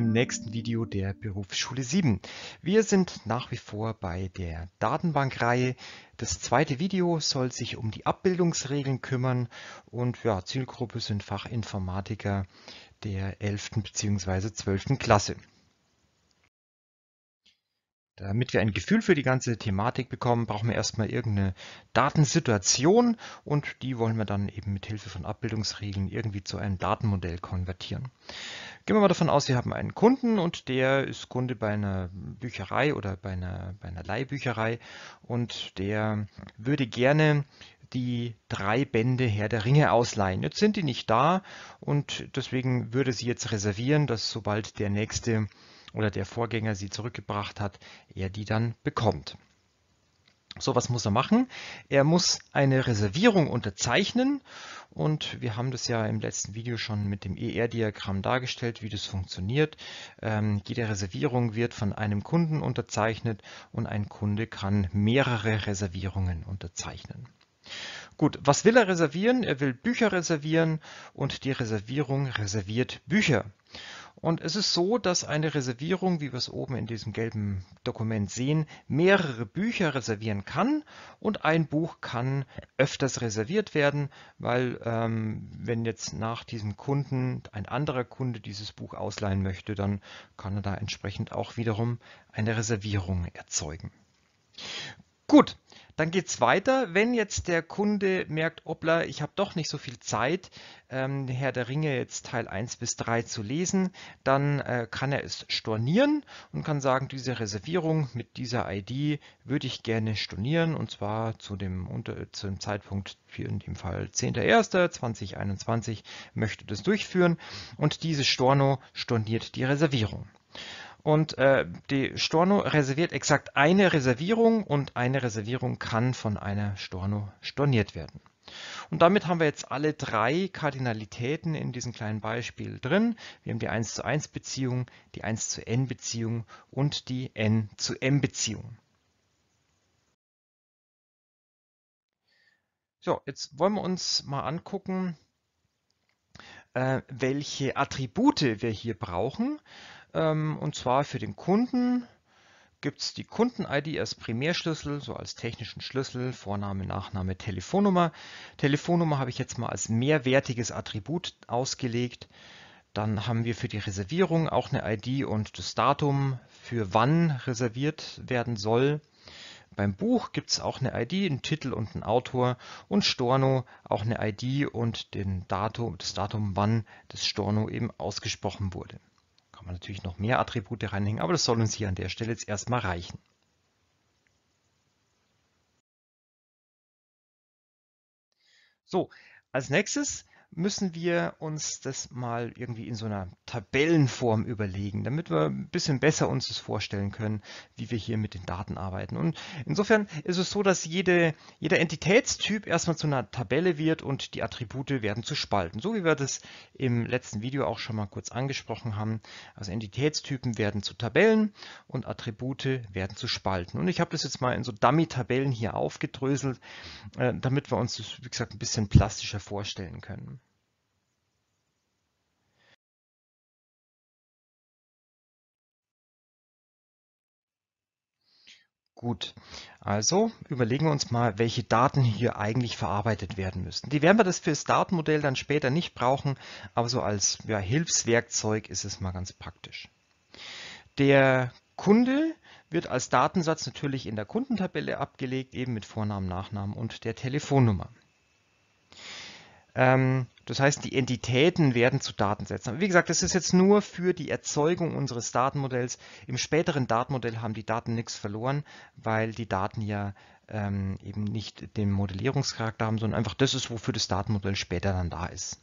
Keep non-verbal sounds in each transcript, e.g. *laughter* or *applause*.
im nächsten Video der Berufsschule 7. Wir sind nach wie vor bei der Datenbankreihe. Das zweite Video soll sich um die Abbildungsregeln kümmern und ja, Zielgruppe sind Fachinformatiker der 11. bzw. 12. Klasse. Damit wir ein Gefühl für die ganze Thematik bekommen, brauchen wir erstmal irgendeine Datensituation und die wollen wir dann eben mit Hilfe von Abbildungsregeln irgendwie zu einem Datenmodell konvertieren. Gehen wir mal davon aus, wir haben einen Kunden und der ist Kunde bei einer Bücherei oder bei einer, bei einer Leihbücherei und der würde gerne die drei Bände Herr der Ringe ausleihen. Jetzt sind die nicht da und deswegen würde sie jetzt reservieren, dass sobald der nächste oder der Vorgänger sie zurückgebracht hat, er die dann bekommt. So, was muss er machen? Er muss eine Reservierung unterzeichnen und wir haben das ja im letzten Video schon mit dem ER-Diagramm dargestellt, wie das funktioniert. Ähm, jede Reservierung wird von einem Kunden unterzeichnet und ein Kunde kann mehrere Reservierungen unterzeichnen. Gut, was will er reservieren? Er will Bücher reservieren und die Reservierung reserviert Bücher. Und es ist so, dass eine Reservierung, wie wir es oben in diesem gelben Dokument sehen, mehrere Bücher reservieren kann und ein Buch kann öfters reserviert werden, weil ähm, wenn jetzt nach diesem Kunden ein anderer Kunde dieses Buch ausleihen möchte, dann kann er da entsprechend auch wiederum eine Reservierung erzeugen. Gut, dann geht es weiter, wenn jetzt der Kunde merkt, obla, ich habe doch nicht so viel Zeit, ähm, Herr der Ringe jetzt Teil 1 bis 3 zu lesen, dann äh, kann er es stornieren und kann sagen, diese Reservierung mit dieser ID würde ich gerne stornieren und zwar zu dem, unter, zu dem Zeitpunkt, in dem Fall 10.01.2021, möchte das durchführen und dieses Storno storniert die Reservierung. Und äh, die Storno reserviert exakt eine Reservierung und eine Reservierung kann von einer Storno storniert werden. Und damit haben wir jetzt alle drei Kardinalitäten in diesem kleinen Beispiel drin. Wir haben die 1 zu 1 Beziehung, die 1 zu n Beziehung und die n zu m Beziehung. So, jetzt wollen wir uns mal angucken, äh, welche Attribute wir hier brauchen. Ähm, und zwar für den Kunden gibt es die Kunden-ID als Primärschlüssel, so als technischen Schlüssel, Vorname, Nachname, Telefonnummer. Telefonnummer habe ich jetzt mal als mehrwertiges Attribut ausgelegt. Dann haben wir für die Reservierung auch eine ID und das Datum, für wann reserviert werden soll. Beim Buch gibt es auch eine ID, einen Titel und einen Autor und Storno auch eine ID und den Datum, das Datum, wann das Storno eben ausgesprochen wurde. Kann man natürlich noch mehr Attribute reinhängen, aber das soll uns hier an der Stelle jetzt erstmal reichen. So, als nächstes müssen wir uns das mal irgendwie in so einer Tabellenform überlegen, damit wir ein bisschen besser uns das vorstellen können, wie wir hier mit den Daten arbeiten. Und insofern ist es so, dass jede, jeder Entitätstyp erstmal zu einer Tabelle wird und die Attribute werden zu Spalten, so wie wir das im letzten Video auch schon mal kurz angesprochen haben. Also Entitätstypen werden zu Tabellen und Attribute werden zu Spalten. Und ich habe das jetzt mal in so Dummy-Tabellen hier aufgedröselt, äh, damit wir uns das, wie gesagt, ein bisschen plastischer vorstellen können. Gut, also überlegen wir uns mal, welche Daten hier eigentlich verarbeitet werden müssen. Die werden wir das fürs Datenmodell dann später nicht brauchen, aber so als ja, Hilfswerkzeug ist es mal ganz praktisch. Der Kunde wird als Datensatz natürlich in der Kundentabelle abgelegt, eben mit Vornamen, Nachnamen und der Telefonnummer. Ähm, das heißt, die Entitäten werden zu Datensätzen. Aber wie gesagt, das ist jetzt nur für die Erzeugung unseres Datenmodells. Im späteren Datenmodell haben die Daten nichts verloren, weil die Daten ja ähm, eben nicht den Modellierungscharakter haben, sondern einfach das ist, wofür das Datenmodell später dann da ist.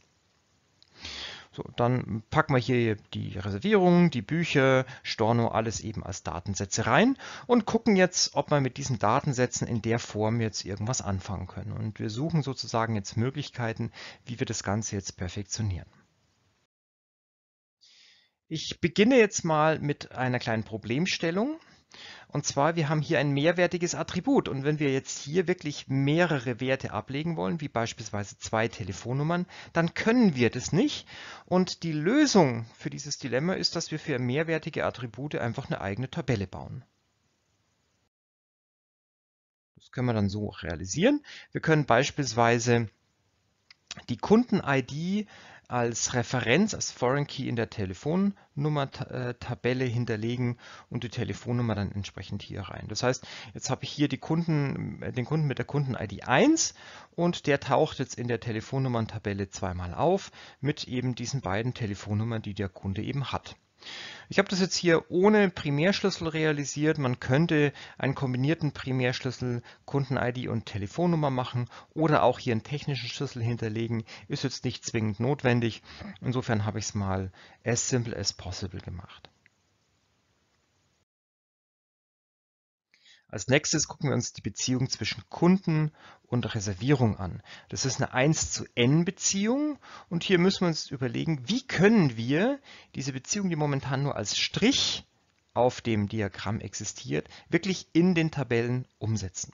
So, dann packen wir hier die Reservierungen, die Bücher, Storno, alles eben als Datensätze rein und gucken jetzt, ob wir mit diesen Datensätzen in der Form jetzt irgendwas anfangen können. Und wir suchen sozusagen jetzt Möglichkeiten, wie wir das Ganze jetzt perfektionieren. Ich beginne jetzt mal mit einer kleinen Problemstellung. Und zwar, wir haben hier ein mehrwertiges Attribut und wenn wir jetzt hier wirklich mehrere Werte ablegen wollen, wie beispielsweise zwei Telefonnummern, dann können wir das nicht. Und die Lösung für dieses Dilemma ist, dass wir für mehrwertige Attribute einfach eine eigene Tabelle bauen. Das können wir dann so realisieren. Wir können beispielsweise die Kunden-ID als Referenz, als Foreign Key in der Telefonnummer-Tabelle äh, hinterlegen und die Telefonnummer dann entsprechend hier rein. Das heißt, jetzt habe ich hier Kunden, äh, den Kunden mit der Kunden-ID 1 und der taucht jetzt in der Telefonnummern-Tabelle zweimal auf mit eben diesen beiden Telefonnummern, die der Kunde eben hat. Ich habe das jetzt hier ohne Primärschlüssel realisiert. Man könnte einen kombinierten Primärschlüssel Kunden-ID und Telefonnummer machen oder auch hier einen technischen Schlüssel hinterlegen. Ist jetzt nicht zwingend notwendig. Insofern habe ich es mal as simple as possible gemacht. Als nächstes gucken wir uns die Beziehung zwischen Kunden und Reservierung an. Das ist eine 1 zu n Beziehung und hier müssen wir uns überlegen, wie können wir diese Beziehung, die momentan nur als Strich auf dem Diagramm existiert, wirklich in den Tabellen umsetzen.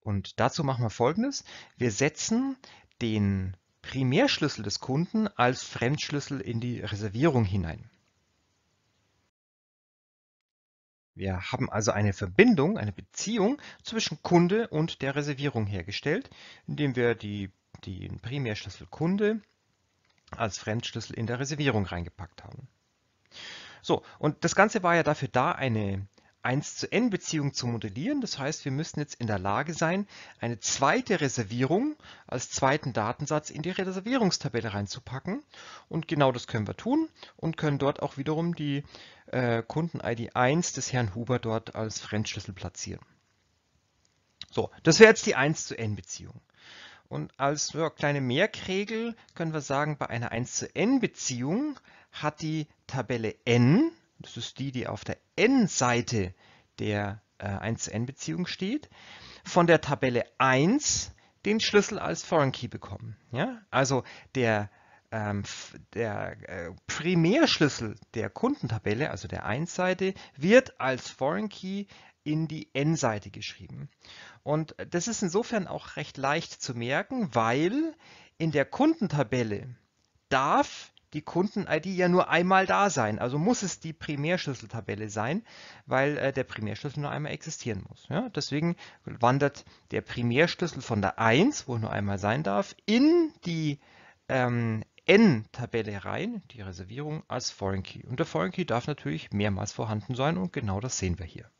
Und dazu machen wir folgendes. Wir setzen den Primärschlüssel des Kunden als Fremdschlüssel in die Reservierung hinein. Wir haben also eine Verbindung, eine Beziehung zwischen Kunde und der Reservierung hergestellt, indem wir die, den Primärschlüssel Kunde als Fremdschlüssel in der Reservierung reingepackt haben. So, und das Ganze war ja dafür da, eine 1 zu n Beziehung zu modellieren. Das heißt, wir müssen jetzt in der Lage sein, eine zweite Reservierung als zweiten Datensatz in die Reservierungstabelle reinzupacken. Und genau das können wir tun und können dort auch wiederum die äh, Kunden-ID 1 des Herrn Huber dort als Fremdschlüssel platzieren. So, das wäre jetzt die 1 zu n Beziehung. Und als ja, kleine Merkregel können wir sagen, bei einer 1 zu n Beziehung hat die Tabelle n das ist die, die auf der n-Seite der äh, 1-n-Beziehung steht. Von der Tabelle 1 den Schlüssel als Foreign Key bekommen. Ja? Also der, ähm, der äh, Primärschlüssel der Kundentabelle, also der 1-Seite, wird als Foreign Key in die n-Seite geschrieben. Und das ist insofern auch recht leicht zu merken, weil in der Kundentabelle darf die Kunden-ID ja nur einmal da sein. Also muss es die Primärschlüsseltabelle sein, weil äh, der Primärschlüssel nur einmal existieren muss. Ja? Deswegen wandert der Primärschlüssel von der 1, wo er nur einmal sein darf, in die ähm, N-Tabelle rein, die Reservierung als Foreign Key. Und der Foreign Key darf natürlich mehrmals vorhanden sein und genau das sehen wir hier.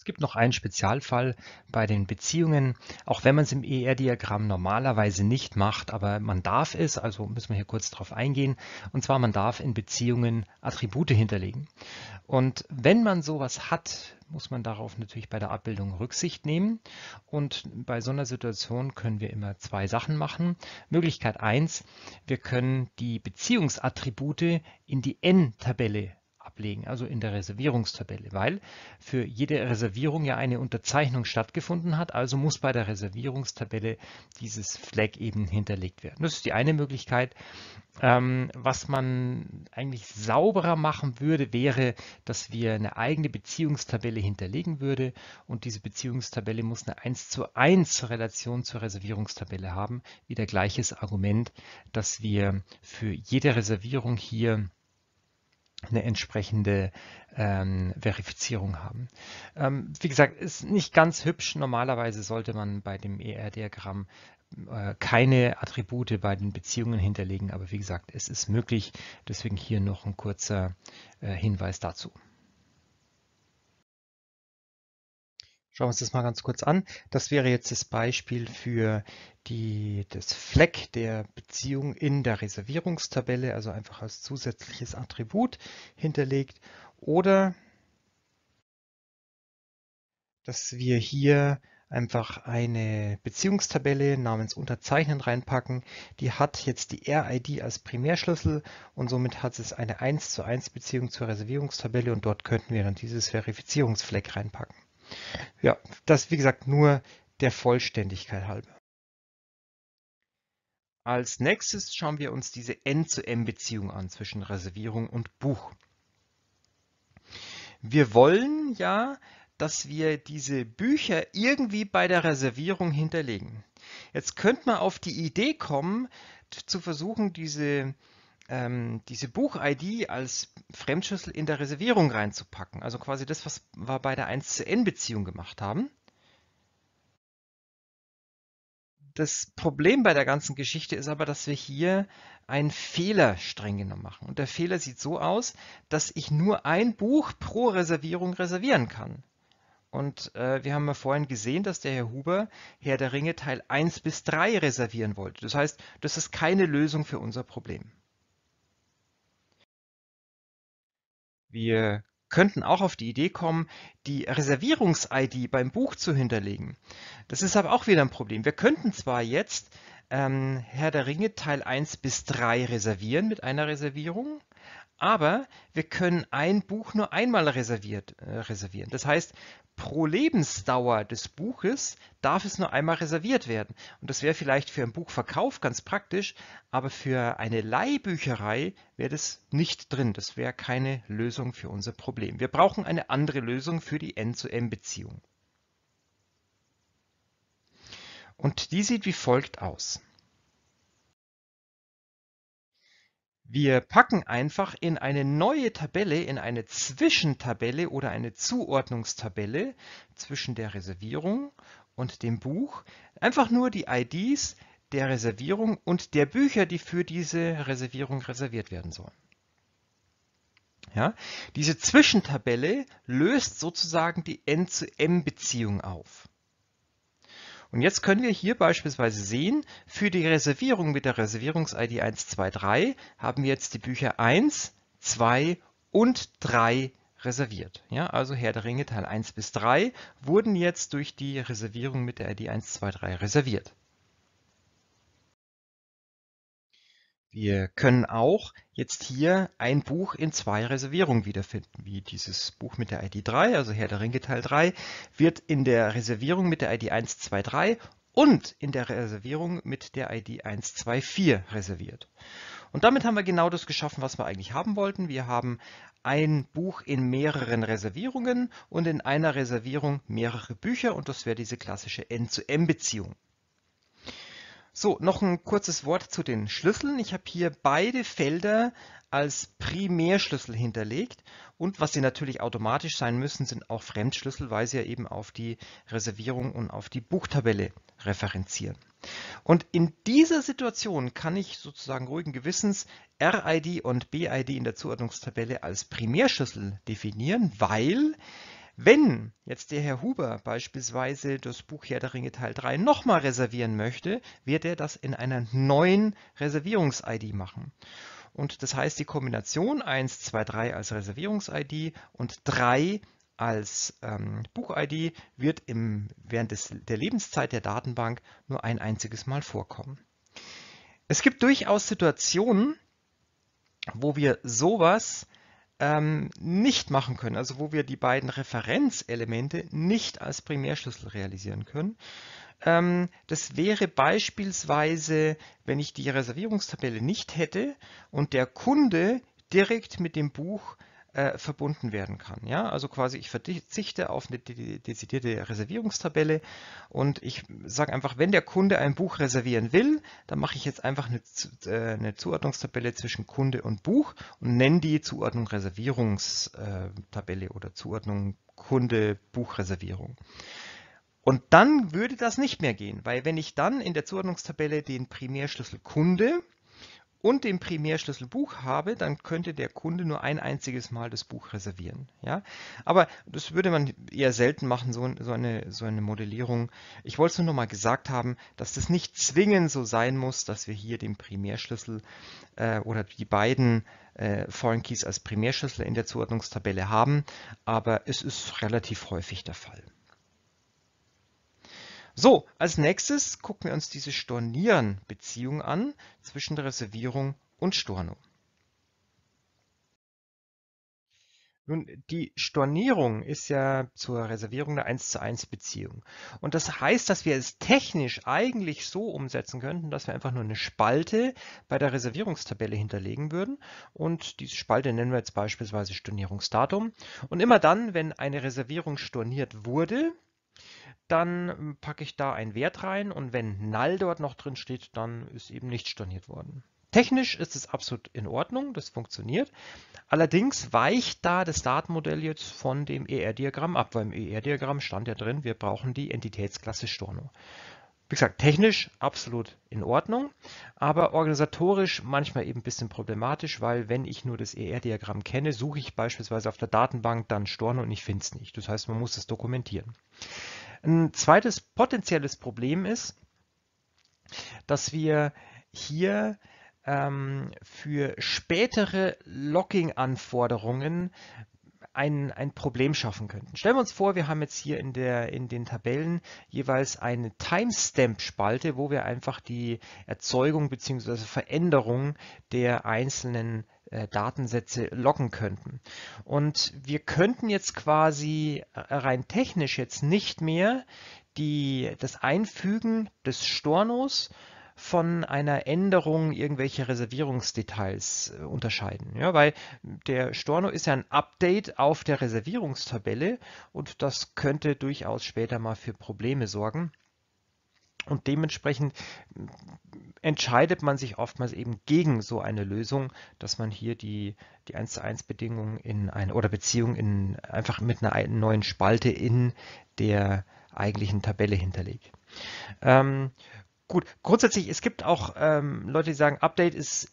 Es gibt noch einen Spezialfall bei den Beziehungen, auch wenn man es im ER-Diagramm normalerweise nicht macht, aber man darf es, also müssen wir hier kurz drauf eingehen, und zwar man darf in Beziehungen Attribute hinterlegen. Und wenn man sowas hat, muss man darauf natürlich bei der Abbildung Rücksicht nehmen. Und bei so einer Situation können wir immer zwei Sachen machen. Möglichkeit 1, wir können die Beziehungsattribute in die N-Tabelle ablegen, also in der Reservierungstabelle, weil für jede Reservierung ja eine Unterzeichnung stattgefunden hat, also muss bei der Reservierungstabelle dieses Flag eben hinterlegt werden. Das ist die eine Möglichkeit. Ähm, was man eigentlich sauberer machen würde, wäre, dass wir eine eigene Beziehungstabelle hinterlegen würde und diese Beziehungstabelle muss eine 1 zu 1 Relation zur Reservierungstabelle haben, wieder gleiches Argument, dass wir für jede Reservierung hier eine entsprechende ähm, Verifizierung haben. Ähm, wie gesagt, ist nicht ganz hübsch. Normalerweise sollte man bei dem ER-Diagramm äh, keine Attribute bei den Beziehungen hinterlegen, aber wie gesagt, es ist möglich. Deswegen hier noch ein kurzer äh, Hinweis dazu. Schauen wir uns das mal ganz kurz an. Das wäre jetzt das Beispiel für die, das Fleck der Beziehung in der Reservierungstabelle, also einfach als zusätzliches Attribut hinterlegt. Oder dass wir hier einfach eine Beziehungstabelle namens Unterzeichnen reinpacken. Die hat jetzt die RID als Primärschlüssel und somit hat es eine 1 zu 1 Beziehung zur Reservierungstabelle und dort könnten wir dann dieses Verifizierungsfleck reinpacken. Ja, das wie gesagt nur der Vollständigkeit halber. Als nächstes schauen wir uns diese N-zu-M-Beziehung an zwischen Reservierung und Buch. Wir wollen ja, dass wir diese Bücher irgendwie bei der Reservierung hinterlegen. Jetzt könnte man auf die Idee kommen, zu versuchen, diese ähm, diese Buch-ID als Fremdschlüssel in der Reservierung reinzupacken. Also quasi das, was wir bei der 1 zu N-Beziehung gemacht haben. Das Problem bei der ganzen Geschichte ist aber, dass wir hier einen Fehler streng genommen machen. Und der Fehler sieht so aus, dass ich nur ein Buch pro Reservierung reservieren kann. Und äh, wir haben ja vorhin gesehen, dass der Herr Huber Herr der Ringe Teil 1 bis 3 reservieren wollte. Das heißt, das ist keine Lösung für unser Problem. Wir könnten auch auf die Idee kommen, die Reservierungs-ID beim Buch zu hinterlegen. Das ist aber auch wieder ein Problem. Wir könnten zwar jetzt ähm, Herr der Ringe Teil 1 bis 3 reservieren mit einer Reservierung, aber wir können ein Buch nur einmal reserviert, äh, reservieren. Das heißt, pro Lebensdauer des Buches darf es nur einmal reserviert werden. Und das wäre vielleicht für einen Buchverkauf ganz praktisch, aber für eine Leihbücherei wäre das nicht drin. Das wäre keine Lösung für unser Problem. Wir brauchen eine andere Lösung für die N-zu-M-Beziehung. Und die sieht wie folgt aus. Wir packen einfach in eine neue Tabelle, in eine Zwischentabelle oder eine Zuordnungstabelle zwischen der Reservierung und dem Buch einfach nur die IDs der Reservierung und der Bücher, die für diese Reservierung reserviert werden sollen. Ja, diese Zwischentabelle löst sozusagen die N-zu-M-Beziehung auf. Und jetzt können wir hier beispielsweise sehen, für die Reservierung mit der Reservierungs-ID 123 haben wir jetzt die Bücher 1, 2 und 3 reserviert. Ja, also Herr der Ringe Teil 1 bis 3 wurden jetzt durch die Reservierung mit der ID 123 reserviert. Wir können auch jetzt hier ein Buch in zwei Reservierungen wiederfinden, wie dieses Buch mit der ID 3, also Herr der Ringe Teil 3, wird in der Reservierung mit der ID 123 und in der Reservierung mit der ID 124 reserviert. Und damit haben wir genau das geschaffen, was wir eigentlich haben wollten. Wir haben ein Buch in mehreren Reservierungen und in einer Reservierung mehrere Bücher und das wäre diese klassische N-zu-M-Beziehung. So, noch ein kurzes Wort zu den Schlüsseln. Ich habe hier beide Felder als Primärschlüssel hinterlegt und was sie natürlich automatisch sein müssen, sind auch Fremdschlüssel, weil sie ja eben auf die Reservierung und auf die Buchtabelle referenzieren. Und in dieser Situation kann ich sozusagen ruhigen Gewissens RID und BID in der Zuordnungstabelle als Primärschlüssel definieren, weil wenn jetzt der Herr Huber beispielsweise das Buch Herr der Ringe Teil 3 nochmal reservieren möchte, wird er das in einer neuen Reservierungs-ID machen. Und das heißt, die Kombination 1, 2, 3 als Reservierungs-ID und 3 als ähm, Buch-ID wird im, während des, der Lebenszeit der Datenbank nur ein einziges Mal vorkommen. Es gibt durchaus Situationen, wo wir sowas ähm, nicht machen können, also wo wir die beiden Referenzelemente nicht als Primärschlüssel realisieren können. Ähm, das wäre beispielsweise, wenn ich die Reservierungstabelle nicht hätte und der Kunde direkt mit dem Buch äh, verbunden werden kann. Ja? Also quasi ich verzichte auf eine dezidierte Reservierungstabelle und ich sage einfach, wenn der Kunde ein Buch reservieren will, dann mache ich jetzt einfach eine, äh, eine Zuordnungstabelle zwischen Kunde und Buch und nenne die Zuordnung Reservierungstabelle äh, oder Zuordnung Kunde-Buchreservierung. Und dann würde das nicht mehr gehen, weil wenn ich dann in der Zuordnungstabelle den Primärschlüssel Kunde und den Primärschlüssel Buch habe, dann könnte der Kunde nur ein einziges Mal das Buch reservieren. Ja? Aber das würde man eher selten machen, so, so, eine, so eine Modellierung. Ich wollte es nur noch mal gesagt haben, dass das nicht zwingend so sein muss, dass wir hier den Primärschlüssel äh, oder die beiden äh, Foreign Keys als Primärschlüssel in der Zuordnungstabelle haben, aber es ist relativ häufig der Fall. So, als nächstes gucken wir uns diese Stornieren-Beziehung an zwischen Reservierung und Stornung. Nun, die Stornierung ist ja zur Reservierung eine 1 zu 1 Beziehung. Und das heißt, dass wir es technisch eigentlich so umsetzen könnten, dass wir einfach nur eine Spalte bei der Reservierungstabelle hinterlegen würden. Und diese Spalte nennen wir jetzt beispielsweise Stornierungsdatum. Und immer dann, wenn eine Reservierung storniert wurde, dann ähm, packe ich da einen Wert rein und wenn null dort noch drin steht, dann ist eben nicht storniert worden. Technisch ist es absolut in Ordnung, das funktioniert. Allerdings weicht da das Datenmodell jetzt von dem ER-Diagramm ab, weil im ER-Diagramm stand ja drin, wir brauchen die Entitätsklasse Storno. Wie gesagt, technisch absolut in Ordnung, aber organisatorisch manchmal eben ein bisschen problematisch, weil wenn ich nur das ER-Diagramm kenne, suche ich beispielsweise auf der Datenbank dann Storno und ich finde es nicht. Das heißt, man muss es dokumentieren. Ein zweites potenzielles Problem ist, dass wir hier ähm, für spätere logging anforderungen ein, ein Problem schaffen könnten. Stellen wir uns vor, wir haben jetzt hier in, der, in den Tabellen jeweils eine Timestamp-Spalte, wo wir einfach die Erzeugung bzw. Veränderung der einzelnen äh, Datensätze locken könnten. Und wir könnten jetzt quasi äh, rein technisch jetzt nicht mehr die, das Einfügen des Stornos von einer Änderung irgendwelcher Reservierungsdetails äh, unterscheiden. Ja, weil der Storno ist ja ein Update auf der Reservierungstabelle und das könnte durchaus später mal für Probleme sorgen. Und dementsprechend äh, entscheidet man sich oftmals eben gegen so eine Lösung, dass man hier die, die 1 zu 1 Bedingungen in eine oder Beziehung in einfach mit einer neuen Spalte in der eigentlichen Tabelle hinterlegt. Ähm, Gut, grundsätzlich, es gibt auch ähm, Leute, die sagen, Update ist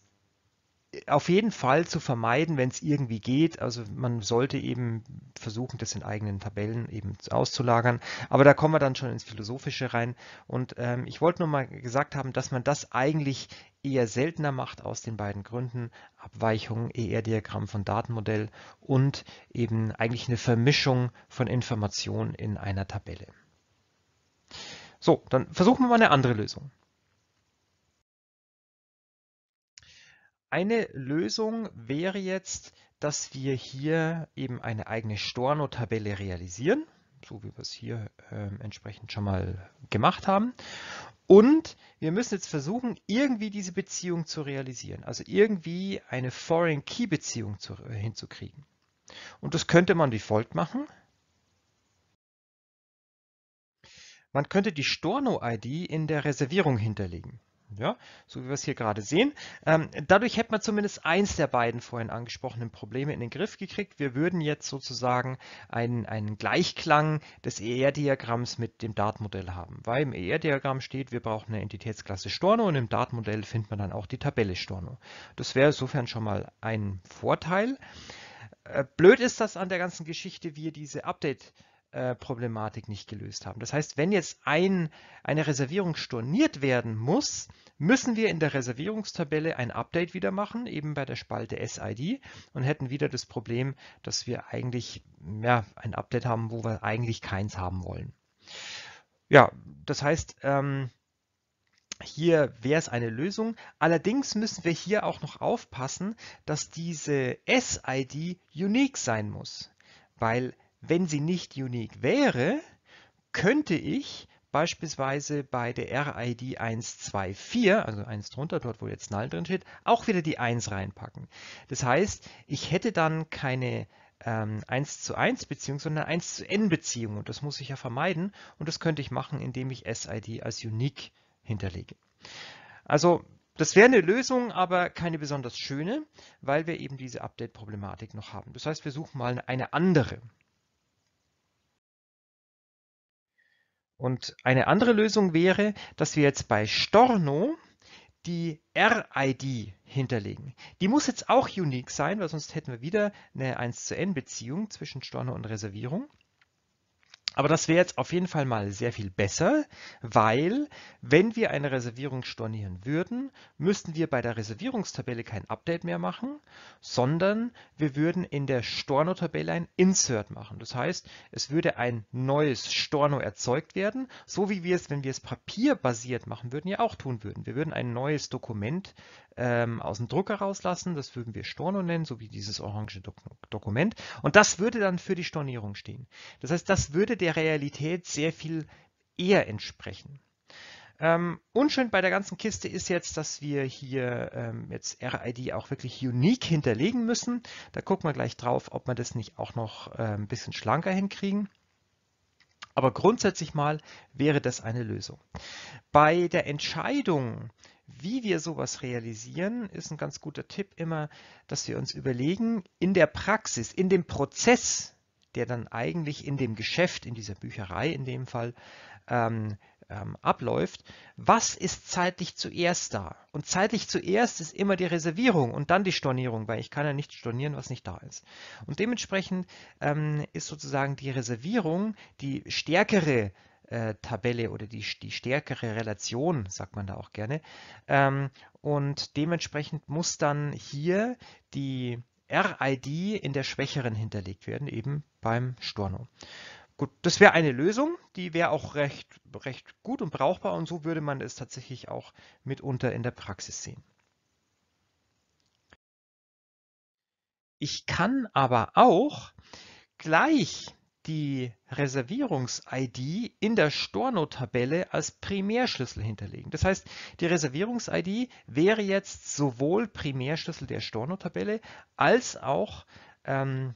äh, auf jeden Fall zu vermeiden, wenn es irgendwie geht. Also man sollte eben versuchen, das in eigenen Tabellen eben auszulagern. Aber da kommen wir dann schon ins Philosophische rein. Und ähm, ich wollte nur mal gesagt haben, dass man das eigentlich eher seltener macht aus den beiden Gründen. Abweichung, ER-Diagramm von Datenmodell und eben eigentlich eine Vermischung von Informationen in einer Tabelle. So, dann versuchen wir mal eine andere Lösung. Eine Lösung wäre jetzt, dass wir hier eben eine eigene Storno-Tabelle realisieren, so wie wir es hier äh, entsprechend schon mal gemacht haben. Und wir müssen jetzt versuchen, irgendwie diese Beziehung zu realisieren, also irgendwie eine Foreign-Key-Beziehung äh, hinzukriegen. Und das könnte man wie folgt machen. Man könnte die Storno-ID in der Reservierung hinterlegen. Ja, so wie wir es hier gerade sehen. Ähm, dadurch hätte man zumindest eins der beiden vorhin angesprochenen Probleme in den Griff gekriegt. Wir würden jetzt sozusagen einen, einen Gleichklang des ER-Diagramms mit dem Dart-Modell haben, weil im ER-Diagramm steht, wir brauchen eine Entitätsklasse Storno und im Dart-Modell findet man dann auch die Tabelle Storno. Das wäre insofern schon mal ein Vorteil. Äh, blöd ist das an der ganzen Geschichte, wir diese Update- äh, Problematik nicht gelöst haben. Das heißt, wenn jetzt ein, eine Reservierung storniert werden muss, müssen wir in der Reservierungstabelle ein Update wieder machen, eben bei der Spalte SID und hätten wieder das Problem, dass wir eigentlich ja, ein Update haben, wo wir eigentlich keins haben wollen. Ja, das heißt, ähm, hier wäre es eine Lösung. Allerdings müssen wir hier auch noch aufpassen, dass diese SID unique sein muss, weil wenn sie nicht unique wäre, könnte ich beispielsweise bei der RID 124, also 1 drunter, dort wo jetzt null drin steht, auch wieder die 1 reinpacken. Das heißt, ich hätte dann keine ähm, 1 zu 1 Beziehung, sondern 1 zu n Beziehung und das muss ich ja vermeiden und das könnte ich machen, indem ich SID als unique hinterlege. Also das wäre eine Lösung, aber keine besonders schöne, weil wir eben diese Update-Problematik noch haben. Das heißt, wir suchen mal eine andere. Und eine andere Lösung wäre, dass wir jetzt bei Storno die RID hinterlegen. Die muss jetzt auch unique sein, weil sonst hätten wir wieder eine 1 zu n Beziehung zwischen Storno und Reservierung. Aber das wäre jetzt auf jeden Fall mal sehr viel besser, weil wenn wir eine Reservierung stornieren würden, müssten wir bei der Reservierungstabelle kein Update mehr machen, sondern wir würden in der Storno-Tabelle ein Insert machen. Das heißt, es würde ein neues Storno erzeugt werden, so wie wir es, wenn wir es papierbasiert machen würden, ja auch tun würden. Wir würden ein neues Dokument ähm, aus dem Drucker rauslassen. Das würden wir Storno nennen, so wie dieses orange Dok Dokument. Und das würde dann für die Stornierung stehen. Das heißt, das würde der Realität sehr viel eher entsprechen. Ähm, unschön bei der ganzen Kiste ist jetzt, dass wir hier ähm, jetzt RID auch wirklich unique hinterlegen müssen. Da gucken wir gleich drauf, ob wir das nicht auch noch äh, ein bisschen schlanker hinkriegen. Aber grundsätzlich mal wäre das eine Lösung. Bei der Entscheidung, wie wir sowas realisieren, ist ein ganz guter Tipp immer, dass wir uns überlegen, in der Praxis, in dem Prozess, der dann eigentlich in dem Geschäft, in dieser Bücherei in dem Fall, ähm, ähm, abläuft, was ist zeitlich zuerst da? Und zeitlich zuerst ist immer die Reservierung und dann die Stornierung, weil ich kann ja nicht stornieren, was nicht da ist. Und dementsprechend ähm, ist sozusagen die Reservierung die stärkere äh, Tabelle oder die, die stärkere Relation, sagt man da auch gerne. Ähm, und dementsprechend muss dann hier die RID in der schwächeren hinterlegt werden, eben beim Storno. Gut, das wäre eine Lösung, die wäre auch recht, recht gut und brauchbar und so würde man es tatsächlich auch mitunter in der Praxis sehen. Ich kann aber auch gleich die Reservierungs-ID in der Storno-Tabelle als Primärschlüssel hinterlegen. Das heißt, die Reservierungs-ID wäre jetzt sowohl Primärschlüssel der Storno-Tabelle als auch ähm,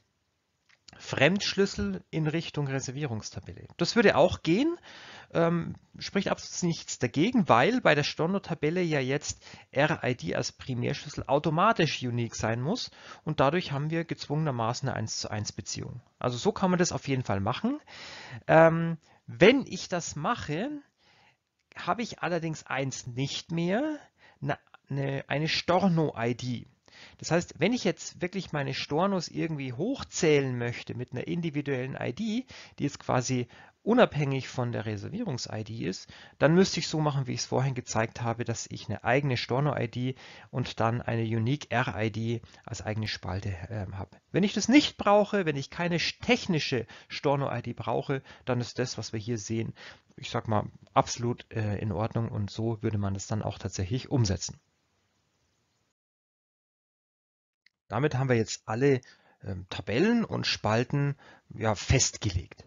Fremdschlüssel in Richtung Reservierungstabelle. Das würde auch gehen, ähm, spricht absolut nichts dagegen, weil bei der Storno-Tabelle ja jetzt RID als Primärschlüssel automatisch unique sein muss und dadurch haben wir gezwungenermaßen eine 1 zu 1 Beziehung. Also so kann man das auf jeden Fall machen. Ähm, wenn ich das mache, habe ich allerdings eins nicht mehr, eine, eine Storno-ID. Das heißt, wenn ich jetzt wirklich meine Stornos irgendwie hochzählen möchte mit einer individuellen ID, die jetzt quasi unabhängig von der Reservierungs-ID ist, dann müsste ich so machen, wie ich es vorhin gezeigt habe, dass ich eine eigene Storno-ID und dann eine Unique R-ID als eigene Spalte äh, habe. Wenn ich das nicht brauche, wenn ich keine technische Storno-ID brauche, dann ist das, was wir hier sehen, ich sag mal, absolut äh, in Ordnung und so würde man das dann auch tatsächlich umsetzen. Damit haben wir jetzt alle ähm, Tabellen und Spalten ja, festgelegt.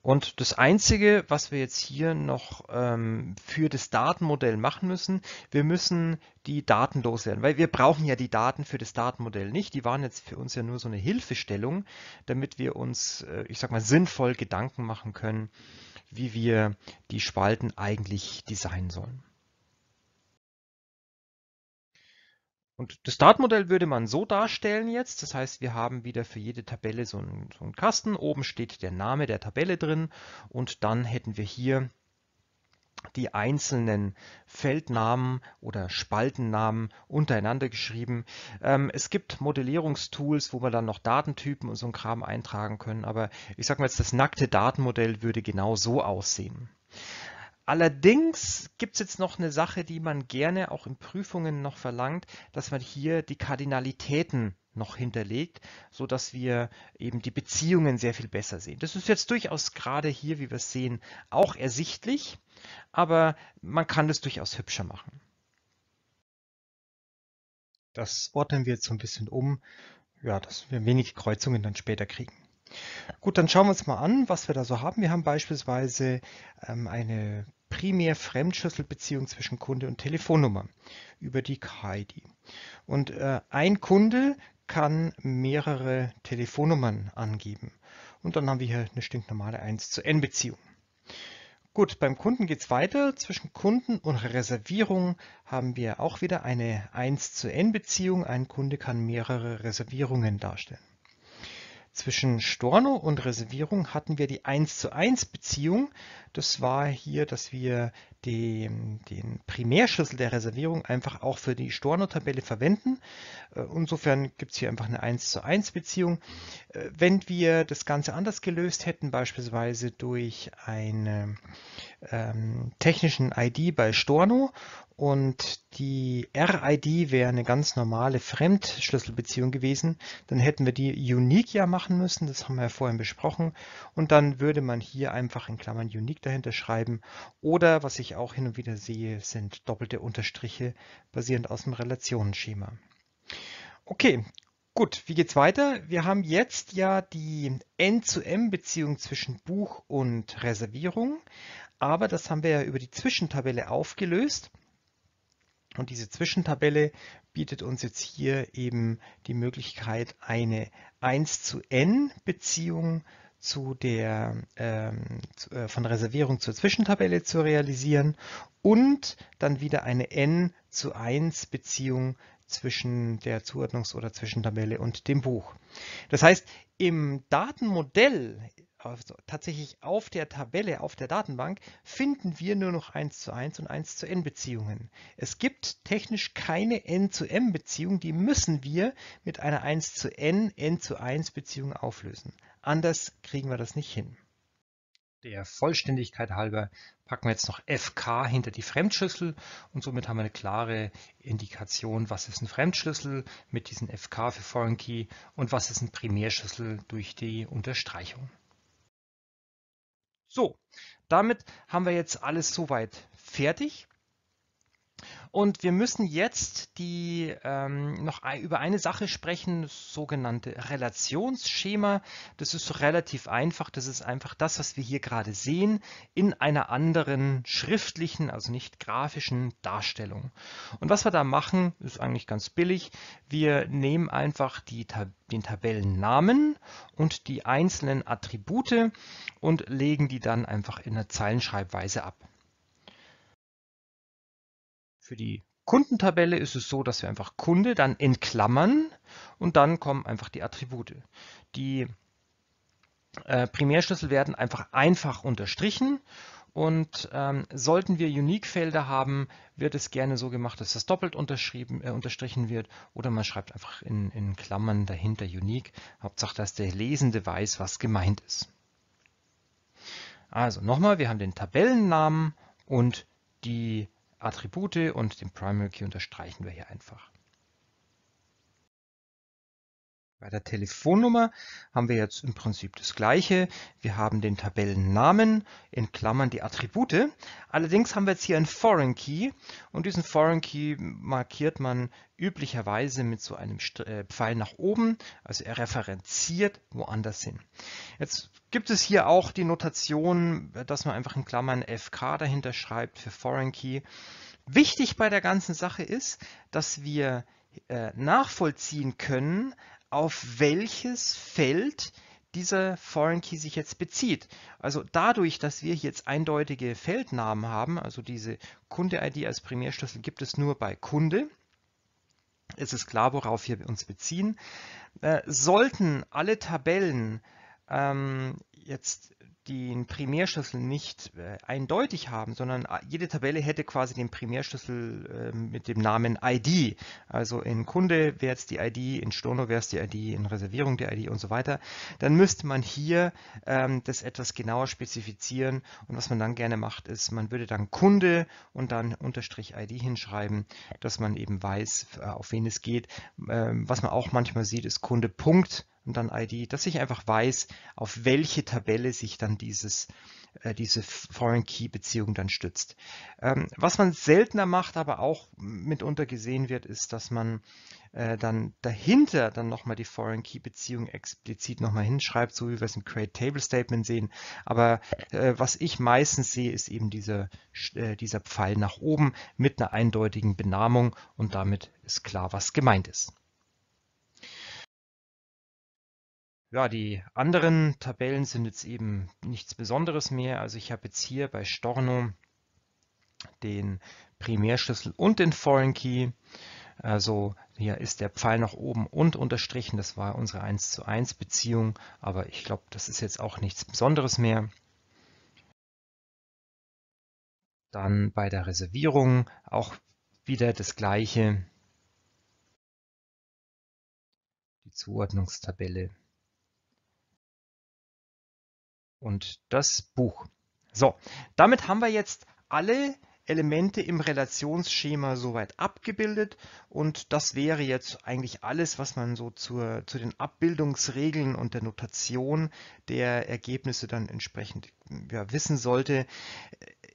Und das Einzige, was wir jetzt hier noch ähm, für das Datenmodell machen müssen, wir müssen die Daten loswerden, weil wir brauchen ja die Daten für das Datenmodell nicht. Die waren jetzt für uns ja nur so eine Hilfestellung, damit wir uns, äh, ich sag mal, sinnvoll Gedanken machen können, wie wir die Spalten eigentlich designen sollen. Und das Startmodell würde man so darstellen jetzt, das heißt, wir haben wieder für jede Tabelle so einen, so einen Kasten, oben steht der Name der Tabelle drin und dann hätten wir hier die einzelnen Feldnamen oder Spaltennamen untereinander geschrieben. Ähm, es gibt Modellierungstools, wo man dann noch Datentypen und so ein Kram eintragen können, aber ich sage mal jetzt, das nackte Datenmodell würde genau so aussehen. Allerdings gibt es jetzt noch eine Sache, die man gerne auch in Prüfungen noch verlangt, dass man hier die Kardinalitäten noch hinterlegt, so dass wir eben die Beziehungen sehr viel besser sehen. Das ist jetzt durchaus gerade hier, wie wir es sehen, auch ersichtlich, aber man kann das durchaus hübscher machen. Das ordnen wir jetzt so ein bisschen um, ja, dass wir wenig Kreuzungen dann später kriegen. Gut, dann schauen wir uns mal an, was wir da so haben. Wir haben beispielsweise ähm, eine primär Fremdschlüsselbeziehung zwischen Kunde und Telefonnummer über die KID. Und äh, ein Kunde kann mehrere Telefonnummern angeben. Und dann haben wir hier eine stinknormale 1 zu N Beziehung. Gut, beim Kunden geht es weiter. Zwischen Kunden und Reservierung haben wir auch wieder eine 1 zu N Beziehung. Ein Kunde kann mehrere Reservierungen darstellen. Zwischen Storno und Reservierung hatten wir die 1 zu 1 Beziehung. Das war hier, dass wir den, den Primärschlüssel der Reservierung einfach auch für die Storno-Tabelle verwenden. Äh, insofern gibt es hier einfach eine 1 zu 1 Beziehung. Äh, wenn wir das Ganze anders gelöst hätten, beispielsweise durch einen ähm, technischen ID bei Storno und die RID wäre eine ganz normale Fremdschlüsselbeziehung gewesen, dann hätten wir die unique ja machen müssen, das haben wir ja vorhin besprochen, und dann würde man hier einfach in Klammern unique dahinter schreiben oder was ich auch hin und wieder sehe, sind doppelte Unterstriche basierend aus dem Relationenschema. Okay, Gut, wie geht's weiter? Wir haben jetzt ja die N-zu-M-Beziehung zwischen Buch und Reservierung, aber das haben wir ja über die Zwischentabelle aufgelöst. Und diese Zwischentabelle bietet uns jetzt hier eben die Möglichkeit, eine 1 zu n Beziehung zu der, ähm, zu, äh, von Reservierung zur Zwischentabelle zu realisieren und dann wieder eine n zu 1 Beziehung zwischen der Zuordnungs- oder Zwischentabelle und dem Buch. Das heißt, im Datenmodell also tatsächlich auf der Tabelle, auf der Datenbank, finden wir nur noch 1 zu 1 und 1 zu n Beziehungen. Es gibt technisch keine n zu m Beziehung, die müssen wir mit einer 1 zu n, n zu 1 Beziehung auflösen. Anders kriegen wir das nicht hin. Der Vollständigkeit halber packen wir jetzt noch FK hinter die Fremdschlüssel und somit haben wir eine klare Indikation, was ist ein Fremdschlüssel mit diesem FK für Foreign Key und was ist ein Primärschlüssel durch die Unterstreichung. So, damit haben wir jetzt alles soweit fertig. Und wir müssen jetzt die, ähm, noch ein, über eine Sache sprechen, das sogenannte Relationsschema. Das ist relativ einfach. Das ist einfach das, was wir hier gerade sehen, in einer anderen schriftlichen, also nicht grafischen Darstellung. Und was wir da machen, ist eigentlich ganz billig. Wir nehmen einfach die, den Tabellennamen und die einzelnen Attribute und legen die dann einfach in der Zeilenschreibweise ab. Für die Kundentabelle ist es so, dass wir einfach Kunde dann in Klammern und dann kommen einfach die Attribute. Die äh, Primärschlüssel werden einfach einfach unterstrichen und ähm, sollten wir Unique-Felder haben, wird es gerne so gemacht, dass das doppelt unterschrieben, äh, unterstrichen wird oder man schreibt einfach in, in Klammern dahinter Unique. Hauptsache, dass der Lesende weiß, was gemeint ist. Also nochmal, wir haben den Tabellennamen und die Attribute und den Primary Key unterstreichen wir hier einfach. Bei der Telefonnummer haben wir jetzt im Prinzip das gleiche. Wir haben den Tabellennamen, in Klammern die Attribute. Allerdings haben wir jetzt hier einen Foreign Key und diesen Foreign Key markiert man üblicherweise mit so einem äh, Pfeil nach oben, also er referenziert woanders hin. Jetzt gibt es hier auch die Notation, dass man einfach in Klammern FK dahinter schreibt für Foreign Key. Wichtig bei der ganzen Sache ist, dass wir äh, nachvollziehen können, auf welches Feld dieser Foreign Key sich jetzt bezieht. Also dadurch, dass wir jetzt eindeutige Feldnamen haben, also diese Kunde-ID als Primärschlüssel gibt es nur bei Kunde, es ist klar, worauf wir uns beziehen. Äh, sollten alle Tabellen ähm, jetzt den Primärschlüssel nicht äh, eindeutig haben, sondern äh, jede Tabelle hätte quasi den Primärschlüssel äh, mit dem Namen ID. Also in Kunde wäre es die ID, in Storno wäre es die ID, in Reservierung die ID und so weiter. Dann müsste man hier ähm, das etwas genauer spezifizieren und was man dann gerne macht, ist, man würde dann Kunde und dann Unterstrich ID hinschreiben, dass man eben weiß, äh, auf wen es geht. Ähm, was man auch manchmal sieht, ist Kunde Punkt und dann ID, dass ich einfach weiß, auf welche Tabelle sich dann dieses äh, diese Foreign Key Beziehung dann stützt. Ähm, was man seltener macht, aber auch mitunter gesehen wird, ist, dass man äh, dann dahinter dann nochmal die Foreign Key Beziehung explizit nochmal hinschreibt, so wie wir es im Create Table Statement sehen. Aber äh, was ich meistens sehe, ist eben dieser, dieser Pfeil nach oben mit einer eindeutigen Benamung und damit ist klar, was gemeint ist. Ja, die anderen Tabellen sind jetzt eben nichts Besonderes mehr. Also ich habe jetzt hier bei Storno den Primärschlüssel und den Foreign Key. Also hier ist der Pfeil nach oben und unterstrichen. Das war unsere 1 zu 1 Beziehung, aber ich glaube, das ist jetzt auch nichts Besonderes mehr. Dann bei der Reservierung auch wieder das gleiche. Die Zuordnungstabelle und das Buch. So, damit haben wir jetzt alle Elemente im Relationsschema soweit abgebildet und das wäre jetzt eigentlich alles, was man so zur, zu den Abbildungsregeln und der Notation der Ergebnisse dann entsprechend ja, wissen sollte.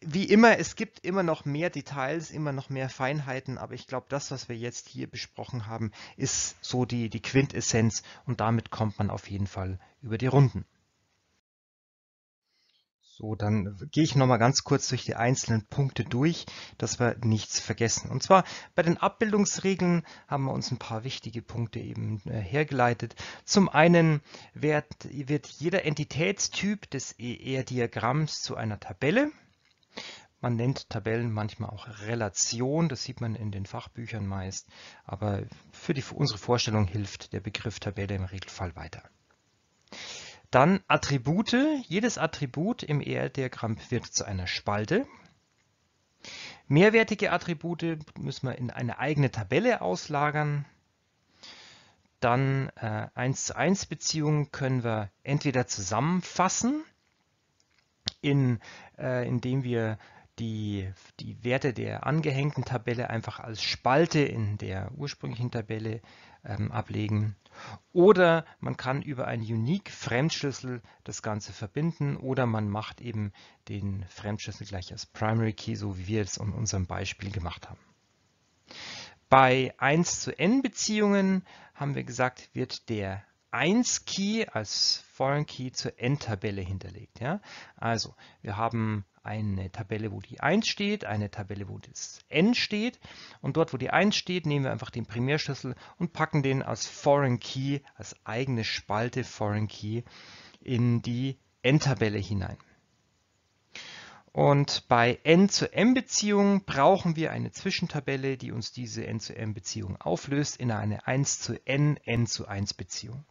Wie immer, es gibt immer noch mehr Details, immer noch mehr Feinheiten, aber ich glaube, das, was wir jetzt hier besprochen haben, ist so die, die Quintessenz und damit kommt man auf jeden Fall über die Runden. So, dann gehe ich nochmal ganz kurz durch die einzelnen Punkte durch, dass wir nichts vergessen. Und zwar bei den Abbildungsregeln haben wir uns ein paar wichtige Punkte eben äh, hergeleitet. Zum einen wird, wird jeder Entitätstyp des ER-Diagramms zu einer Tabelle. Man nennt Tabellen manchmal auch Relation, das sieht man in den Fachbüchern meist, aber für, die, für unsere Vorstellung hilft der Begriff Tabelle im Regelfall weiter. Dann Attribute. Jedes Attribut im ER-Diagramm wird zu einer Spalte. Mehrwertige Attribute müssen wir in eine eigene Tabelle auslagern. Dann äh, 1 zu 1 Beziehungen können wir entweder zusammenfassen, in, äh, indem wir die, die Werte der angehängten Tabelle einfach als Spalte in der ursprünglichen Tabelle ähm, ablegen. Oder man kann über einen unique Fremdschlüssel das Ganze verbinden oder man macht eben den Fremdschlüssel gleich als Primary Key, so wie wir es in unserem Beispiel gemacht haben. Bei 1 zu n Beziehungen haben wir gesagt, wird der 1 Key als Foreign Key zur n Tabelle hinterlegt. Ja? Also wir haben eine Tabelle, wo die 1 steht, eine Tabelle, wo das n steht. Und dort, wo die 1 steht, nehmen wir einfach den Primärschlüssel und packen den als Foreign Key, als eigene Spalte Foreign Key in die n-Tabelle hinein. Und bei n zu m Beziehungen brauchen wir eine Zwischentabelle, die uns diese n zu m Beziehung auflöst in eine 1 zu n, n zu 1 Beziehung.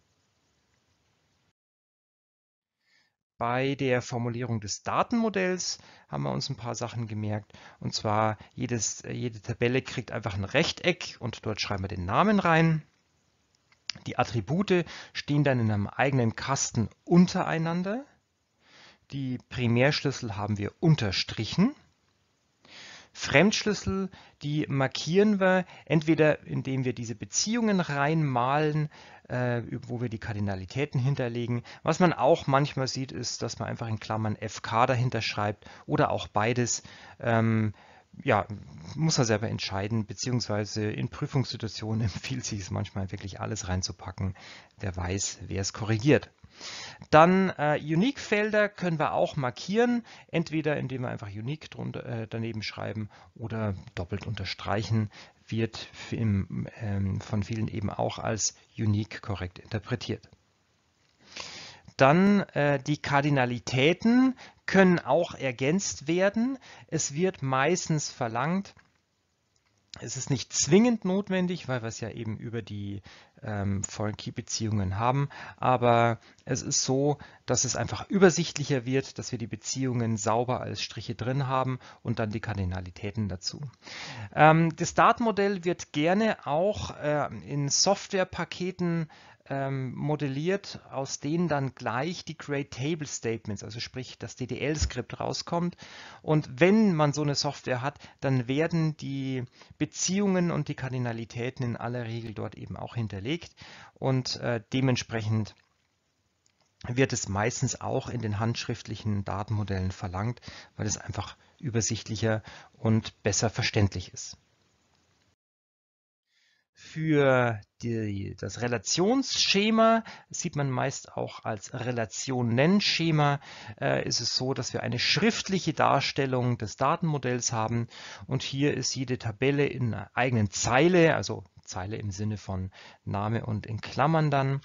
Bei der Formulierung des Datenmodells haben wir uns ein paar Sachen gemerkt. Und zwar, jedes, jede Tabelle kriegt einfach ein Rechteck und dort schreiben wir den Namen rein. Die Attribute stehen dann in einem eigenen Kasten untereinander. Die Primärschlüssel haben wir unterstrichen. Fremdschlüssel, die markieren wir entweder, indem wir diese Beziehungen reinmalen äh, wo wir die Kardinalitäten hinterlegen. Was man auch manchmal sieht, ist, dass man einfach in Klammern FK dahinter schreibt oder auch beides. Ähm, ja, muss man selber entscheiden, beziehungsweise in Prüfungssituationen *laughs* empfiehlt sich es manchmal wirklich alles reinzupacken. Wer weiß, wer es korrigiert. Dann äh, Unique-Felder können wir auch markieren, entweder indem wir einfach Unique drunter, äh, daneben schreiben oder doppelt unterstreichen, wird im, ähm, von vielen eben auch als unique korrekt interpretiert. Dann äh, die Kardinalitäten können auch ergänzt werden. Es wird meistens verlangt, es ist nicht zwingend notwendig, weil wir es ja eben über die ähm, vollen Key-Beziehungen haben. Aber es ist so, dass es einfach übersichtlicher wird, dass wir die Beziehungen sauber als Striche drin haben und dann die Kardinalitäten dazu. Ähm, das Datenmodell wird gerne auch äh, in Softwarepaketen ähm, modelliert, aus denen dann gleich die Create Table Statements, also sprich das DDL-Skript rauskommt. Und wenn man so eine Software hat, dann werden die Beziehungen und die Kardinalitäten in aller Regel dort eben auch hinterlegt und äh, dementsprechend wird es meistens auch in den handschriftlichen Datenmodellen verlangt, weil es einfach übersichtlicher und besser verständlich ist für die, das Relationsschema, das sieht man meist auch als Relationenschema, äh, ist es so, dass wir eine schriftliche Darstellung des Datenmodells haben und hier ist jede Tabelle in einer eigenen Zeile, also Zeile im Sinne von Name und in Klammern dann.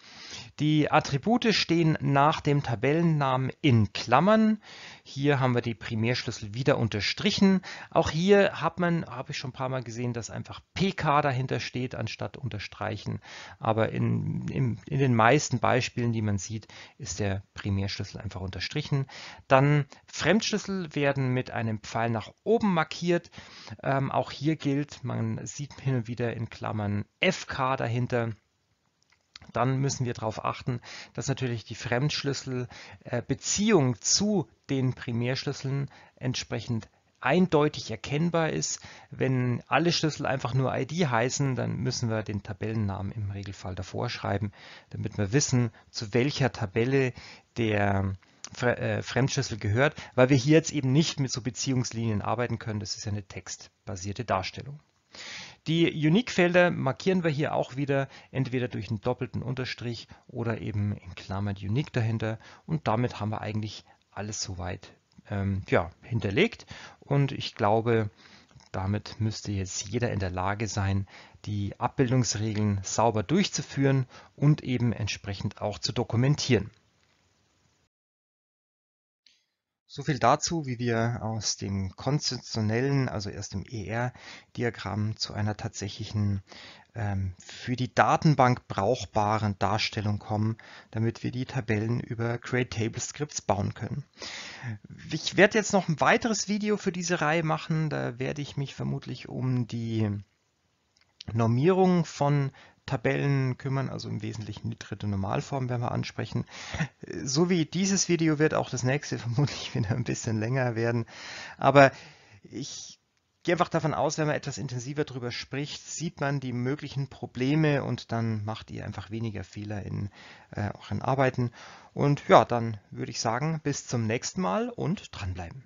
Die Attribute stehen nach dem Tabellennamen in Klammern. Hier haben wir die Primärschlüssel wieder unterstrichen. Auch hier hat man, habe ich schon ein paar Mal gesehen, dass einfach PK dahinter steht, anstatt unterstreichen. Aber in, in, in den meisten Beispielen, die man sieht, ist der Primärschlüssel einfach unterstrichen. Dann Fremdschlüssel werden mit einem Pfeil nach oben markiert. Ähm, auch hier gilt, man sieht hin und wieder in Klammern ein FK dahinter, dann müssen wir darauf achten, dass natürlich die Fremdschlüsselbeziehung äh, zu den Primärschlüsseln entsprechend eindeutig erkennbar ist. Wenn alle Schlüssel einfach nur ID heißen, dann müssen wir den Tabellennamen im Regelfall davor schreiben, damit wir wissen, zu welcher Tabelle der äh, Fremdschlüssel gehört, weil wir hier jetzt eben nicht mit so Beziehungslinien arbeiten können. Das ist ja eine textbasierte Darstellung. Die Unique-Felder markieren wir hier auch wieder, entweder durch einen doppelten Unterstrich oder eben in Klammern Unique dahinter. Und damit haben wir eigentlich alles soweit ähm, ja, hinterlegt. Und ich glaube, damit müsste jetzt jeder in der Lage sein, die Abbildungsregeln sauber durchzuführen und eben entsprechend auch zu dokumentieren. So viel dazu, wie wir aus dem konzeptionellen, also erst dem ER-Diagramm zu einer tatsächlichen ähm, für die Datenbank brauchbaren Darstellung kommen, damit wir die Tabellen über Create Table Scripts bauen können. Ich werde jetzt noch ein weiteres Video für diese Reihe machen. Da werde ich mich vermutlich um die Normierung von Tabellen kümmern, also im Wesentlichen die dritte Normalform werden wir ansprechen. Äh, so wie dieses Video wird auch das nächste *laughs* vermutlich wieder ein bisschen länger werden. Aber ich gehe einfach davon aus, wenn man etwas intensiver darüber spricht, sieht man die möglichen Probleme und dann macht ihr einfach weniger Fehler in äh, euren Arbeiten. Und ja, dann würde ich sagen, bis zum nächsten Mal und dranbleiben.